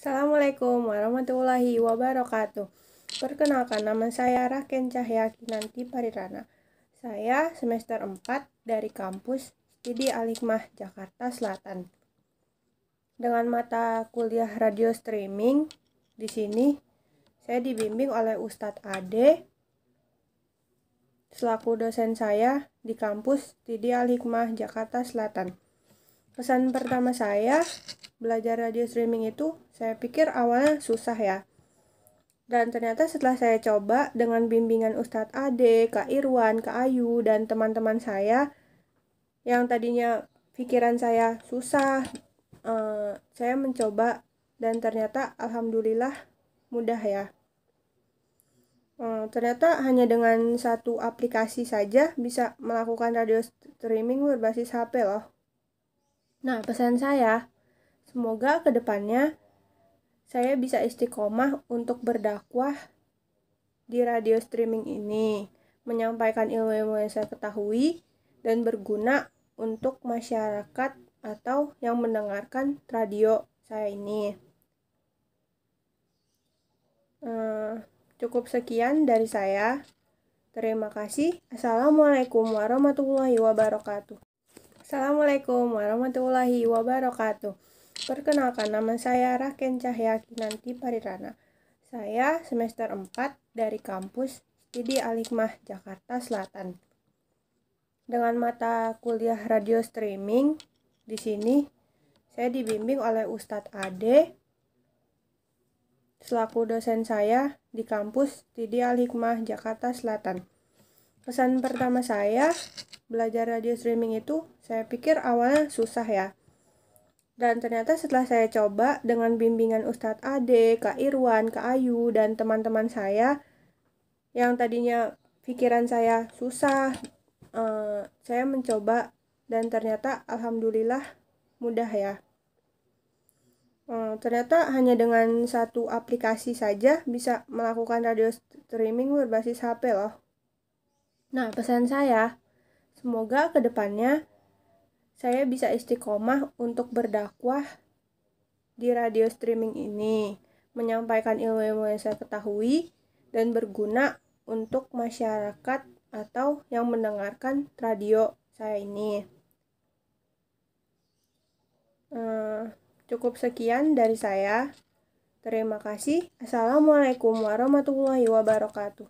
Assalamualaikum warahmatullahi wabarakatuh. Perkenalkan nama saya Raken Cahya Kinanti Parirana. Saya semester 4 dari kampus Studi Alikmah Jakarta Selatan. Dengan mata kuliah radio streaming di sini saya dibimbing oleh Ustadz Ade selaku dosen saya di kampus Studi Alikmah Jakarta Selatan. Pesan pertama saya belajar radio streaming itu, saya pikir awalnya susah ya. Dan ternyata setelah saya coba dengan bimbingan Ustadz Ade, Kak Irwan, Kak Ayu, dan teman-teman saya, yang tadinya pikiran saya susah, uh, saya mencoba dan ternyata alhamdulillah mudah ya. Eh, ternyata hanya dengan satu aplikasi saja bisa melakukan radio streaming berbasis HP loh. Nah, pesan saya, semoga ke depannya saya bisa istiqomah untuk berdakwah di radio streaming ini, menyampaikan ilmu-ilmu yang saya ketahui dan berguna untuk masyarakat atau yang mendengarkan radio saya ini. Eh, cukup sekian dari saya. Terima kasih. Assalamualaikum warahmatullahi wabarakatuh. Assalamualaikum warahmatullahi wabarakatuh. Perkenalkan nama saya Raken Cahya Kinanti Parirana. Saya semester 4 dari kampus Studi Alikmah Jakarta Selatan. Dengan mata kuliah radio streaming di sini saya dibimbing oleh Ustadz Ade selaku dosen saya di kampus Didi Alikmah Jakarta Selatan. Pesan pertama saya belajar radio streaming itu saya pikir awalnya susah ya dan ternyata setelah saya coba dengan bimbingan Ustadz Ade, Kak Irwan, Kak Ayu, dan teman-teman saya yang tadinya pikiran saya susah, uh, saya mencoba dan ternyata alhamdulillah mudah ya. Eh, ternyata hanya dengan satu aplikasi saja bisa melakukan radio streaming berbasis HP loh. Nah, pesan saya, Semoga kedepannya saya bisa istiqomah untuk berdakwah di radio streaming ini, menyampaikan ilmu-ilmu yang saya ketahui dan berguna untuk masyarakat atau yang mendengarkan radio saya ini. Hmm, cukup sekian dari saya. Terima kasih. Assalamualaikum warahmatullahi wabarakatuh.